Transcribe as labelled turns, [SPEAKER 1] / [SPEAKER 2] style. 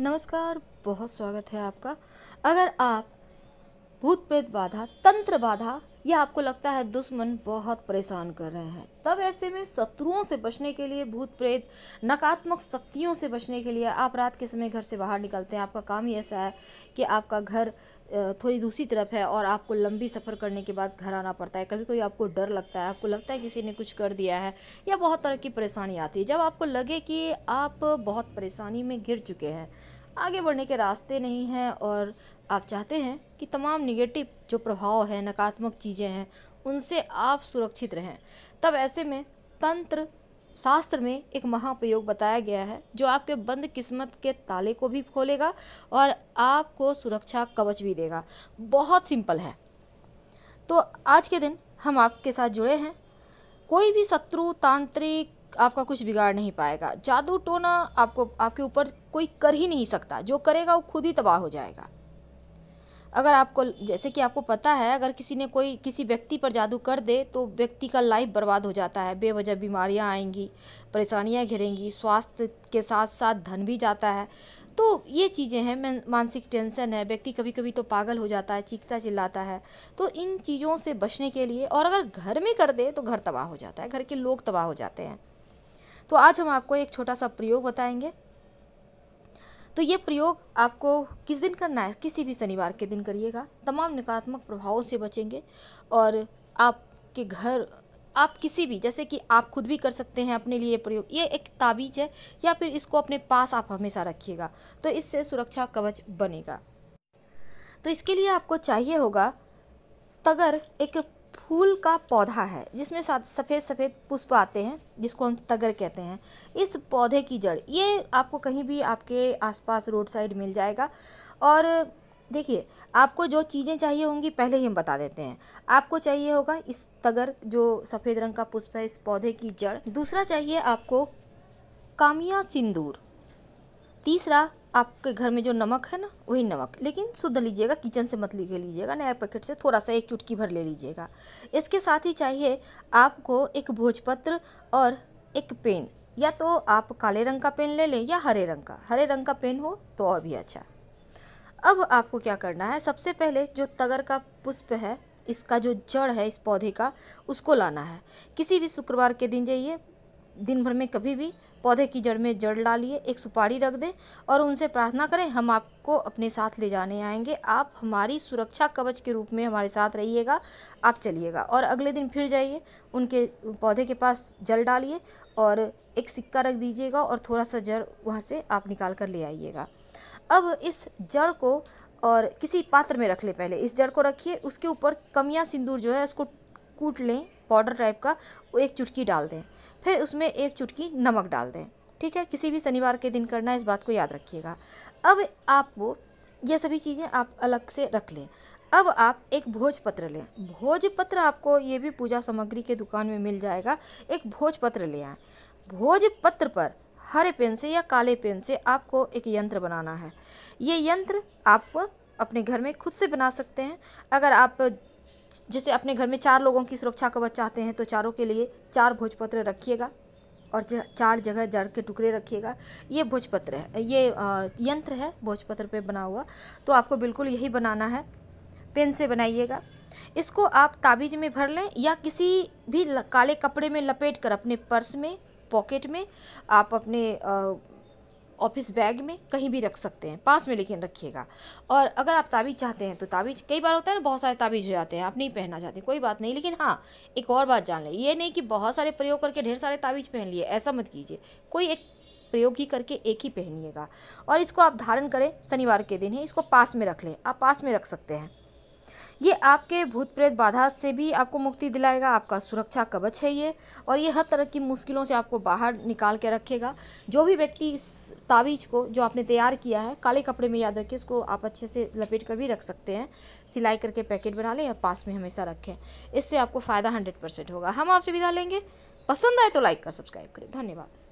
[SPEAKER 1] नमस्कार बहुत स्वागत है आपका अगर आप भूत प्रेत बाधा तंत्र बाधा या आपको लगता है दुश्मन बहुत परेशान कर रहे हैं तब ऐसे में शत्रुओं से बचने के लिए भूत प्रेत नकारात्मक शक्तियों से बचने के लिए आप रात के समय घर से बाहर निकलते हैं आपका काम ही ऐसा है कि आपका घर थोड़ी दूसरी तरफ है और आपको लंबी सफ़र करने के बाद घर आना पड़ता है कभी कभी आपको डर लगता है आपको लगता है किसी ने कुछ कर दिया है या बहुत तरह की परेशानी आती है जब आपको लगे कि आप बहुत परेशानी में गिर चुके हैं आगे बढ़ने के रास्ते नहीं हैं और आप चाहते हैं कि तमाम निगेटिव जो प्रभाव है नकारात्मक चीज़ें हैं उनसे आप सुरक्षित रहें तब ऐसे में तंत्र शास्त्र में एक महाप्रयोग बताया गया है जो आपके बंद किस्मत के ताले को भी खोलेगा और आपको सुरक्षा कवच भी देगा बहुत सिंपल है तो आज के दिन हम आपके साथ जुड़े हैं कोई भी शत्रु तांत्रिक आपका कुछ बिगाड़ नहीं पाएगा जादू टोना आपको आपके ऊपर कोई कर ही नहीं सकता जो करेगा वो खुद ही तबाह हो जाएगा अगर आपको जैसे कि आपको पता है अगर किसी ने कोई किसी व्यक्ति पर जादू कर दे तो व्यक्ति का लाइफ बर्बाद हो जाता है बेवजह बीमारियां आएंगी परेशानियां घिरेंगी स्वास्थ्य के साथ साथ धन भी जाता है तो ये चीज़ें हैं मानसिक टेंशन है व्यक्ति कभी कभी तो पागल हो जाता है चीखता चिल्लाता है तो इन चीज़ों से बचने के लिए और अगर घर में कर दे तो घर तबाह हो जाता है घर के लोग तबाह हो जाते हैं तो आज हम आपको एक छोटा सा प्रयोग बताएंगे तो ये प्रयोग आपको किस दिन करना है किसी भी शनिवार के दिन करिएगा तमाम नकारात्मक प्रभावों से बचेंगे और आपके घर आप किसी भी जैसे कि आप खुद भी कर सकते हैं अपने लिए प्रयोग ये एक ताबीज है या फिर इसको अपने पास आप हमेशा रखिएगा तो इससे सुरक्षा कवच बनेगा तो इसके लिए आपको चाहिए होगा तगर एक फूल का पौधा है जिसमें सफ़ेद सफ़ेद पुष्प आते हैं जिसको हम तगर कहते हैं इस पौधे की जड़ ये आपको कहीं भी आपके आसपास रोड साइड मिल जाएगा और देखिए आपको जो चीज़ें चाहिए होंगी पहले ही हम बता देते हैं आपको चाहिए होगा इस तगर जो सफ़ेद रंग का पुष्प है इस पौधे की जड़ दूसरा चाहिए आपको कामिया सिंदूर तीसरा आपके घर में जो नमक है ना वही नमक लेकिन शुद्ध लीजिएगा किचन से मत लेके लीजिएगा नया पैकेट से थोड़ा सा एक चुटकी भर ले लीजिएगा इसके साथ ही चाहिए आपको एक भोजपत्र और एक पेन या तो आप काले रंग का पेन ले लें या हरे रंग का हरे रंग का पेन हो तो और भी अच्छा अब आपको क्या करना है सबसे पहले जो तगर का पुष्प है इसका जो जड़ है इस पौधे का उसको लाना है किसी भी शुक्रवार के दिन जाइए दिन भर में कभी भी पौधे की जड़ में जड़ डालिए एक सुपारी रख दें और उनसे प्रार्थना करें हम आपको अपने साथ ले जाने आएंगे आप हमारी सुरक्षा कवच के रूप में हमारे साथ रहिएगा आप चलिएगा और अगले दिन फिर जाइए उनके पौधे के पास जल डालिए और एक सिक्का रख दीजिएगा और थोड़ा सा जड़ वहाँ से आप निकाल कर ले आइएगा अब इस जड़ को और किसी पात्र में रख लें पहले इस जड़ को रखिए उसके ऊपर कमियाँ सिंदूर जो है उसको कूट लें पाउडर टाइप का वो एक चुटकी डाल दें फिर उसमें एक चुटकी नमक डाल दें ठीक है किसी भी शनिवार के दिन करना इस बात को याद रखिएगा अब आप वो यह सभी चीज़ें आप अलग से रख लें अब आप एक भोजपत्र लें भोजपत्र आपको ये भी पूजा सामग्री के दुकान में मिल जाएगा एक भोजपत्र ले आए भोजपत्र पर हरे पेन से या काले पेन से आपको एक यंत्र बनाना है ये यंत्र आप अपने घर में खुद से बना सकते हैं अगर आप जैसे अपने घर में चार लोगों की सुरक्षा कवच चाहते हैं तो चारों के लिए चार भोजपत्र रखिएगा और चार जगह जड़ के टुकड़े रखिएगा ये भोजपत्र है ये यंत्र है भोजपत्र पे बना हुआ तो आपको बिल्कुल यही बनाना है पेन से बनाइएगा इसको आप ताबीज में भर लें या किसी भी काले कपड़े में लपेट कर अपने पर्स में पॉकेट में आप अपने आ, ऑफिस बैग में कहीं भी रख सकते हैं पास में लेकिन रखिएगा और अगर आप ताबीज़ चाहते हैं तो ताबीज़ कई बार होता है ना बहुत सारे ताबीज़ हो जाते हैं आप नहीं पहनना चाहते कोई बात नहीं लेकिन हाँ एक और बात जान लें ये नहीं कि बहुत सारे प्रयोग करके ढेर सारे ताबीज़ पहन लिए ऐसा मत कीजिए कोई एक प्रयोग ही करके एक ही पहनिएगा और इसको आप धारण करें शनिवार के दिन ही इसको पास में रख लें आप पास में रख सकते हैं ये आपके भूत प्रेत बाधा से भी आपको मुक्ति दिलाएगा आपका सुरक्षा कवच है ये और ये हर तरह की मुश्किलों से आपको बाहर निकाल के रखेगा जो भी व्यक्ति इस ताबीज को जो आपने तैयार किया है काले कपड़े में याद रखिए उसको आप अच्छे से लपेट कर भी रख सकते हैं सिलाई करके पैकेट बना लें या पास में हमेशा रखें इससे आपको फ़ायदा हंड्रेड परसेंट होगा हम आपसे विदा लेंगे पसंद आए तो लाइक कर सब्सक्राइब करें धन्यवाद